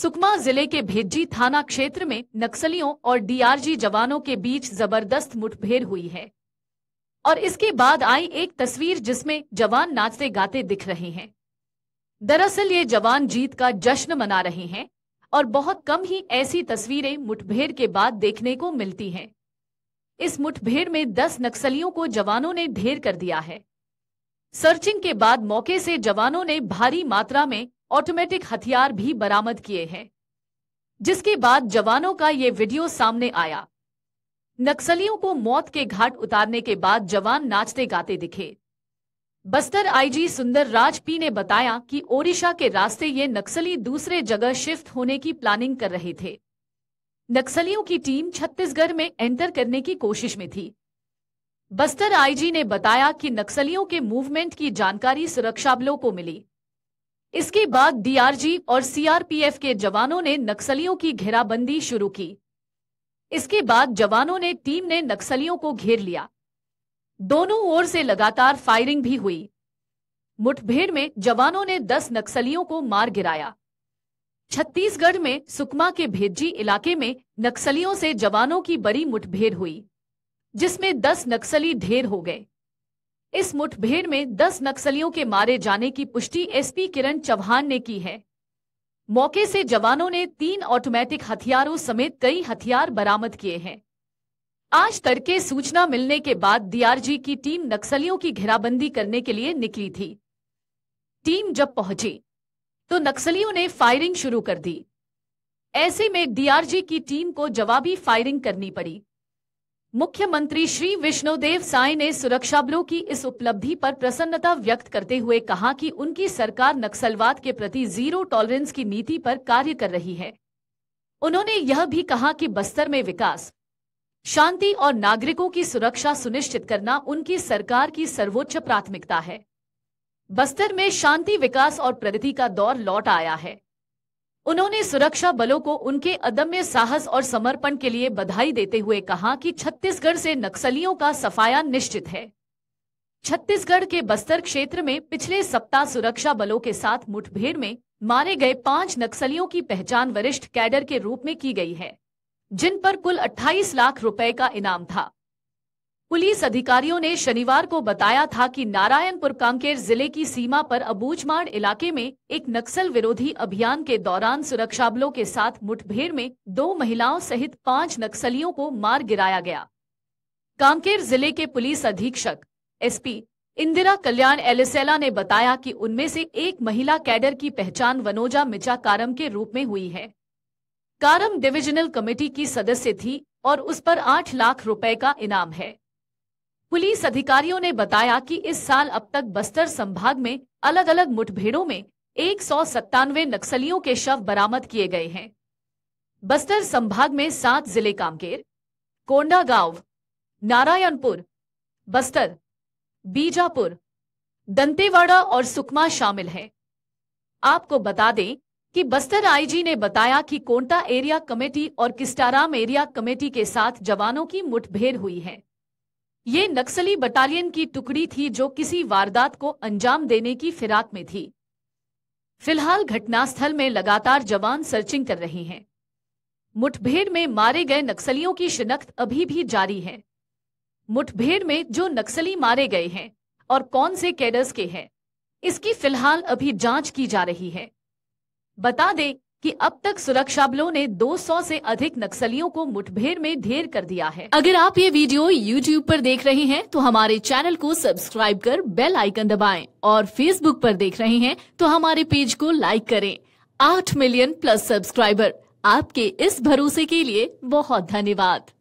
सुकमा जिले के भेज्जी थाना क्षेत्र में नक्सलियों और डीआरजी जवानों के बीच जबरदस्त मुठभेड़ हुई है और इसके बाद आई एक तस्वीर जिसमें जवान नाचते गाते दिख रहे हैं दरअसल ये जवान जीत का जश्न मना रहे हैं और बहुत कम ही ऐसी तस्वीरें मुठभेड़ के बाद देखने को मिलती हैं इस मुठभेड़ में दस नक्सलियों को जवानों ने ढेर कर दिया है सर्चिंग के बाद मौके से जवानों ने भारी मात्रा में ऑटोमेटिक हथियार भी बरामद किए हैं जिसके बाद जवानों का ये वीडियो सामने आया नक्सलियों को मौत के घाट उतारने के बाद जवान नाचते गाते दिखे बस्तर आईजी सुंदर राज पी ने बताया कि ओडिशा के रास्ते ये नक्सली दूसरे जगह शिफ्ट होने की प्लानिंग कर रहे थे नक्सलियों की टीम छत्तीसगढ़ में एंटर करने की कोशिश में थी बस्तर आईजी ने बताया कि नक्सलियों के मूवमेंट की जानकारी सुरक्षा बलों को मिली इसके बाद डीआरजी और सीआरपीएफ के जवानों ने नक्सलियों की घेराबंदी शुरू की इसके बाद जवानों ने टीम ने नक्सलियों को घेर लिया दोनों ओर से लगातार फायरिंग भी हुई मुठभेड़ में जवानों ने 10 नक्सलियों को मार गिराया छत्तीसगढ़ में सुकमा के भेजी इलाके में नक्सलियों से जवानों की बड़ी मुठभेड़ हुई जिसमें 10 नक्सली ढेर हो गए इस मुठभेड़ में 10 नक्सलियों के मारे जाने की पुष्टि एसपी किरण चौहान ने की है मौके से जवानों ने तीन ऑटोमेटिक हथियारों समेत कई हथियार बरामद किए हैं आज तड़के सूचना मिलने के बाद डीआरजी की टीम नक्सलियों की घेराबंदी करने के लिए निकली थी टीम जब पहुंची तो नक्सलियों ने फायरिंग शुरू कर दी ऐसे में डीआरजी की टीम को जवाबी फायरिंग करनी पड़ी मुख्यमंत्री श्री विष्णुदेव साय ने सुरक्षा बलों की इस उपलब्धि पर प्रसन्नता व्यक्त करते हुए कहा कि उनकी सरकार नक्सलवाद के प्रति जीरो टॉलरेंस की नीति पर कार्य कर रही है उन्होंने यह भी कहा कि बस्तर में विकास शांति और नागरिकों की सुरक्षा सुनिश्चित करना उनकी सरकार की सर्वोच्च प्राथमिकता है बस्तर में शांति विकास और प्रगति का दौर लौट आया है उन्होंने सुरक्षा बलों को उनके अदम्य साहस और समर्पण के लिए बधाई देते हुए कहा कि छत्तीसगढ़ से नक्सलियों का सफाया निश्चित है छत्तीसगढ़ के बस्तर क्षेत्र में पिछले सप्ताह सुरक्षा बलों के साथ मुठभेड़ में मारे गए पांच नक्सलियों की पहचान वरिष्ठ कैडर के रूप में की गई है जिन पर कुल 28 लाख रुपए का इनाम था पुलिस अधिकारियों ने शनिवार को बताया था कि नारायणपुर कांकेर जिले की सीमा पर अबूझमाड़ इलाके में एक नक्सल विरोधी अभियान के दौरान सुरक्षा बलों के साथ मुठभेड़ में दो महिलाओं सहित पांच नक्सलियों को मार गिराया गया कांकेर जिले के पुलिस अधीक्षक एसपी इंदिरा कल्याण एलिसेला ने बताया कि उनमें से एक महिला कैडर की पहचान वनोजा मिचा कारम के रूप में हुई है कारम डिविजनल कमेटी की सदस्य थी और उस पर आठ लाख रुपए का इनाम है पुलिस अधिकारियों ने बताया कि इस साल अब तक बस्तर संभाग में अलग अलग मुठभेड़ों में एक नक्सलियों के शव बरामद किए गए हैं बस्तर संभाग में सात जिले कामकेर कोंडा गांव नारायणपुर बस्तर बीजापुर दंतेवाड़ा और सुकमा शामिल हैं आपको बता दें कि बस्तर आईजी ने बताया कि कोंटा एरिया कमेटी और किस्टाराम एरिया कमेटी के साथ जवानों की मुठभेड़ हुई है ये नक्सली बटालियन की टुकड़ी थी जो किसी वारदात को अंजाम देने की फिराक में थी फिलहाल घटनास्थल में लगातार जवान सर्चिंग कर रहे हैं मुठभेड़ में मारे गए नक्सलियों की शिनाख्त अभी भी जारी है मुठभेड़ में जो नक्सली मारे गए हैं और कौन से कैडर्स के हैं इसकी फिलहाल अभी जांच की जा रही है बता दें कि अब तक सुरक्षा बलों ने 200 से अधिक नक्सलियों को मुठभेड़ में ढेर कर दिया है अगर आप ये वीडियो YouTube पर देख रहे हैं तो हमारे चैनल को सब्सक्राइब कर बेल आइकन दबाएं और Facebook पर देख रहे हैं तो हमारे पेज को लाइक करें आठ मिलियन प्लस सब्सक्राइबर आपके इस भरोसे के लिए बहुत धन्यवाद